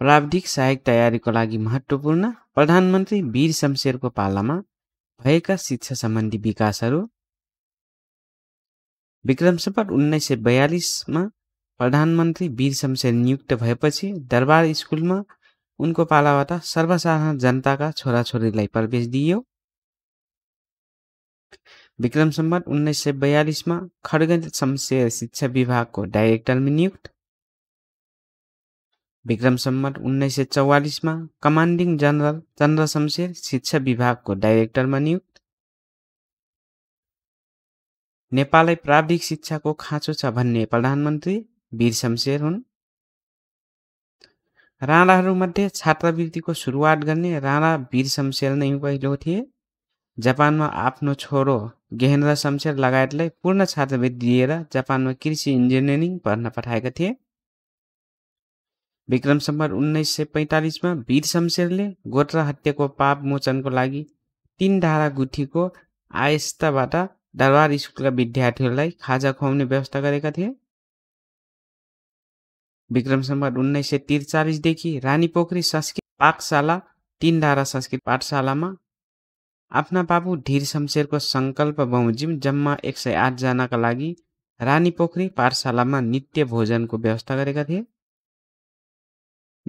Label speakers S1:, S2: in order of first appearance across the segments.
S1: प्राविधिक सहायक तयारीको लागि महत्त्वपूर्ण प्रधानमन्त्री वीर शमशेरको पालामा भएका शिक्षा सम्बन्धी विकासहरू विक्रम सम्पट उन्नाइस सय बयालिसमा प्रधानमन्त्री वीर शमशेर नियुक्त भएपछि दरबार स्कुलमा उनको पालाबाट सर्वसाधारण जनताका छोराछोरीलाई प्रवेश दियो विक्रम सम्बत उन्नाइस सय बयालिसमा खड्ग शमशेर शिक्षा विभागको डाइरेक्टरमा नियुक्त विक्रम सम्मत उन्नाइस सय चौवालिसमा कमान्डिङ जनरल चन्द्र शमशेर शिक्षा विभागको डाइरेक्टरमा नियुक्त नेपाललाई प्राविधिक शिक्षाको खाँचो छ भन्ने प्रधानमन्त्री वीर शमशेर हुन् राणाहरूमध्ये छात्रवृत्तिको सुरुवात गर्ने राणा वीर शमशेर नै पहिलो थिए जापानमा आफ्नो छोरो गेहेन्द्र शमशेर लगायतलाई पूर्ण छात्रवृत्ति दिएर जापानमा कृषि इन्जिनियरिङ पढ्न पठाएका थिए विक्रम सम्बर उन्नाइस सय पैँतालिसमा वीर शमशेरले गोत्र हत्याको पाप मोचनको लागि तिन धारा गुठीको आयस्ताबाट दरबार स्कुलका विद्यार्थीहरूलाई खाजा खुवाउने व्यवस्था गरेका थिए विक्रम सम्बर उन्नाइस सय त्रिचालिसदेखि रानी पोखरी संस्कृत पाकशाला तिन धारा संस्कृत पाठशालामा आफ्ना बाबु धीर शमशेरको सङ्कल्प बमोजिम जम्मा एक सय आठजनाका लागि रानी पोखरी पाठशालामा नित्य भोजनको व्यवस्था गरेका थिए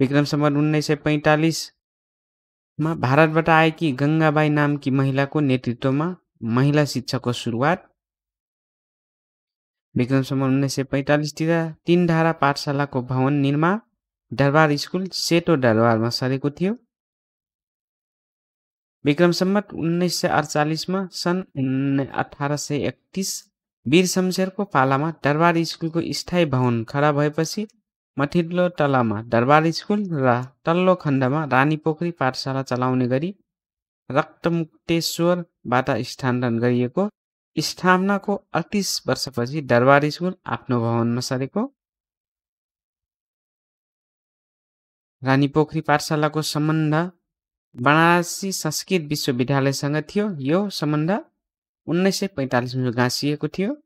S1: विक्रम सम्बर उन्नाइस सय पैँतालिसमा भारतबाट आएकी गङ्गाबाई नामकी महिलाको नेतृत्वमा महिला शिक्षाको सुरुवात विक्रम सम्बर उन्नाइस सय पैँतालिसतिर तिन धारा पाठशालाको भवन निर्माण दरबार स्कुल सेतो दरबारमा सरेको थियो विक्रम सम्मत उन्नाइस सय अडचालिसमा सन् अठार सय एकतिस वीर शमशेरको पालामा दरबार स्कुलको स्थायी भवन खडा भएपछि मथिल्लो तलामा दरबार स्कुल र तल्लो खण्डमा रानी पोखरी पाठशाला चलाउने गरी रक्तमुक्तेश्वरबाट स्थानान्तरण गरिएको स्थापनाको अडतिस वर्षपछि दरबार स्कुल आफ्नो भवनमा सरेको रानी पोखरी पाठशालाको सम्बन्ध बनारसी संस्कृत विश्वविद्यालयसँग थियो यो सम्बन्ध उन्नाइस सय पैँतालिसमा गाँसिएको थियो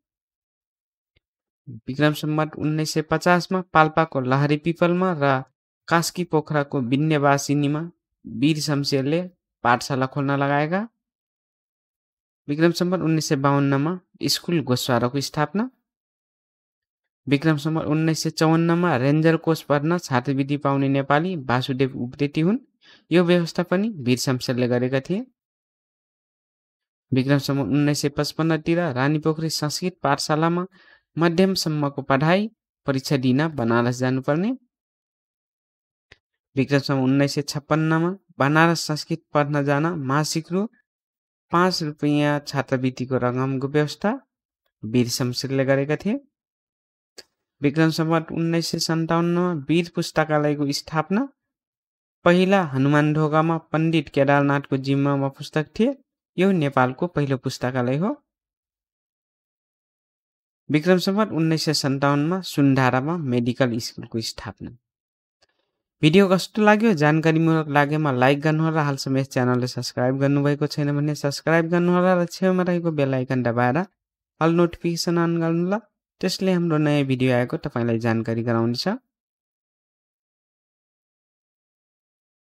S1: विक्रम सम्मत उन्नाइस सय पचासमा पाल्पाको लहरी पिपलमा र कास्की पोखराको विन्यवासिनीमा वीर शमशेरले पाठशाला खोल्न लगाएका विक्रम सम्मत उन्नाइस सय बाहन्नमा स्कुल गोस्वाराको स्थापना विक्रम सम्मत उन्नाइस सय चौवन्नमा रेन्जर कोर्स पर्न छात्रवृत्ति पाउने नेपाली वासुदेव उप्रेती हुन् यो व्यवस्था पनि वीर शमशेरले गरेका थिए विक्रम सम्मत उन्नाइस सय पचपन्नतिर रानीपोखरी संस्कृत पाठशालामा मध्यमसम्मको पढाइ परीक्षा दिन बनारस जानुपर्ने विक्रमसम्म उन्नाइस सय छप्पन्नमा बनारस संस्कृत पढ्न जान मासिक रु पाँच रुपियाँ छात्रवृत्तिको रकमको व्यवस्था वीर शमशेरले गरेका थिए विक्रम सम्म उन्नाइस सय सन्ताउन्नमा वीर पुस्तकालयको स्थापना पहिला हनुमान ढोकामा पण्डित केदारनाथको जिम्मामा पुस्तक थिए यो नेपालको पहिलो पुस्तकालय हो विक्रम सम्बत उन्नाइस सय सन्ताउन्नमा सुनधारामा मेडिकल स्कुलको स्थापना भिडियो कस्तो लाग्यो जानकारीमूलक लागेमा लाइक गर्नुहोला हालसम्म यस च्यानललाई सब्सक्राइब गर्नुभएको छैन भने सब्सक्राइब गर्नुहोला र छेउमा रहेको बेलायकन दबाएर अल नोटिफिकेसन अन गर्नु गर्नुहोला त्यसले हाम्रो नयाँ भिडियो आएको तपाईँलाई जानकारी गराउनेछ